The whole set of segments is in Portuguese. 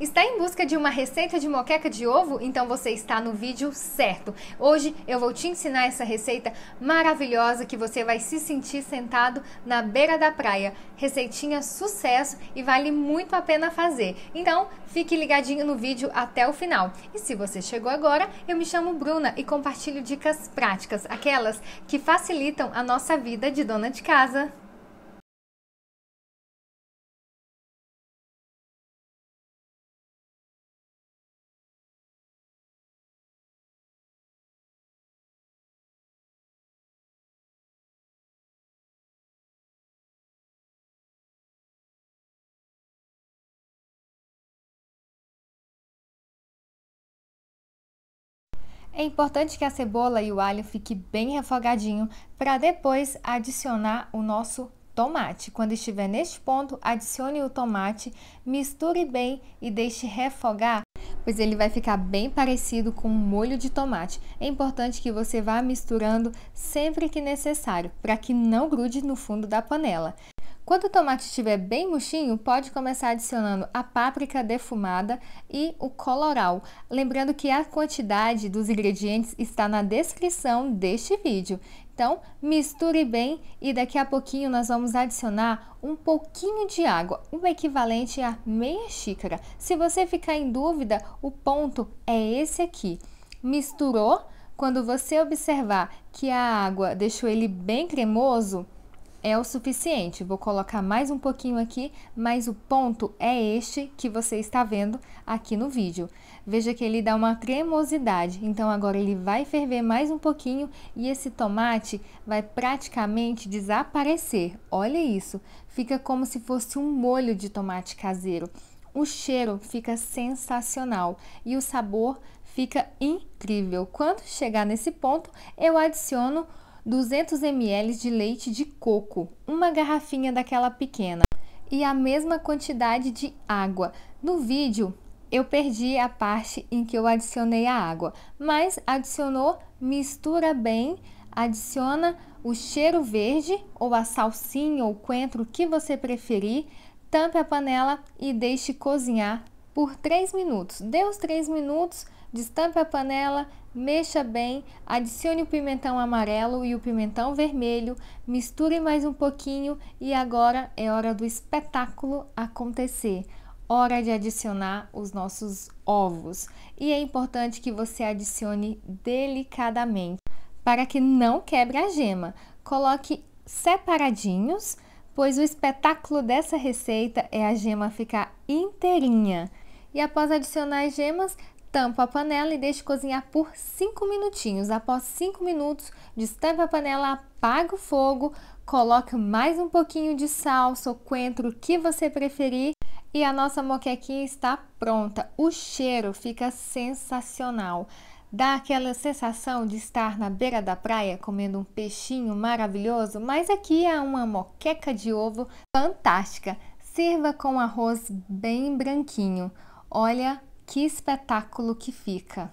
Está em busca de uma receita de moqueca de ovo? Então você está no vídeo certo. Hoje eu vou te ensinar essa receita maravilhosa que você vai se sentir sentado na beira da praia. Receitinha sucesso e vale muito a pena fazer. Então fique ligadinho no vídeo até o final. E se você chegou agora, eu me chamo Bruna e compartilho dicas práticas, aquelas que facilitam a nossa vida de dona de casa. É importante que a cebola e o alho fique bem refogadinho para depois adicionar o nosso tomate. Quando estiver neste ponto, adicione o tomate, misture bem e deixe refogar, pois ele vai ficar bem parecido com um molho de tomate. É importante que você vá misturando sempre que necessário, para que não grude no fundo da panela. Quando o tomate estiver bem murchinho, pode começar adicionando a páprica defumada e o coloral. Lembrando que a quantidade dos ingredientes está na descrição deste vídeo. Então, misture bem e daqui a pouquinho nós vamos adicionar um pouquinho de água, o equivalente a meia xícara. Se você ficar em dúvida, o ponto é esse aqui. Misturou, quando você observar que a água deixou ele bem cremoso, é o suficiente. Vou colocar mais um pouquinho aqui, mas o ponto é este que você está vendo aqui no vídeo. Veja que ele dá uma cremosidade, então agora ele vai ferver mais um pouquinho e esse tomate vai praticamente desaparecer. Olha isso, fica como se fosse um molho de tomate caseiro. O cheiro fica sensacional e o sabor fica incrível. Quando chegar nesse ponto, eu adiciono 200 ml de leite de coco, uma garrafinha daquela pequena e a mesma quantidade de água. No vídeo eu perdi a parte em que eu adicionei a água, mas adicionou, mistura bem, adiciona o cheiro verde ou a salsinha ou coentro que você preferir, tampe a panela e deixe cozinhar por 3 minutos. Deu os 3 minutos, Destampe a panela, mexa bem, adicione o pimentão amarelo e o pimentão vermelho, misture mais um pouquinho e agora é hora do espetáculo acontecer. Hora de adicionar os nossos ovos. E é importante que você adicione delicadamente para que não quebre a gema. Coloque separadinhos, pois o espetáculo dessa receita é a gema ficar inteirinha. E após adicionar as gemas, Tampa a panela e deixe cozinhar por 5 minutinhos. Após 5 minutos, destampe a panela, apague o fogo, coloque mais um pouquinho de salsa ou coentro, o que você preferir. E a nossa moquequinha está pronta. O cheiro fica sensacional. Dá aquela sensação de estar na beira da praia comendo um peixinho maravilhoso, mas aqui é uma moqueca de ovo fantástica. Sirva com arroz bem branquinho. Olha, que espetáculo que fica!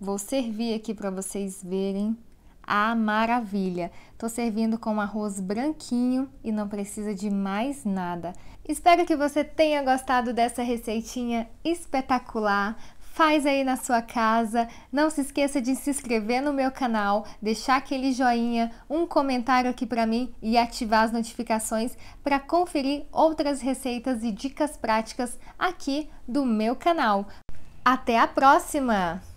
Vou servir aqui para vocês verem a maravilha. Tô servindo com arroz branquinho e não precisa de mais nada. Espero que você tenha gostado dessa receitinha espetacular. Faz aí na sua casa. Não se esqueça de se inscrever no meu canal, deixar aquele joinha, um comentário aqui para mim e ativar as notificações para conferir outras receitas e dicas práticas aqui do meu canal. Até a próxima!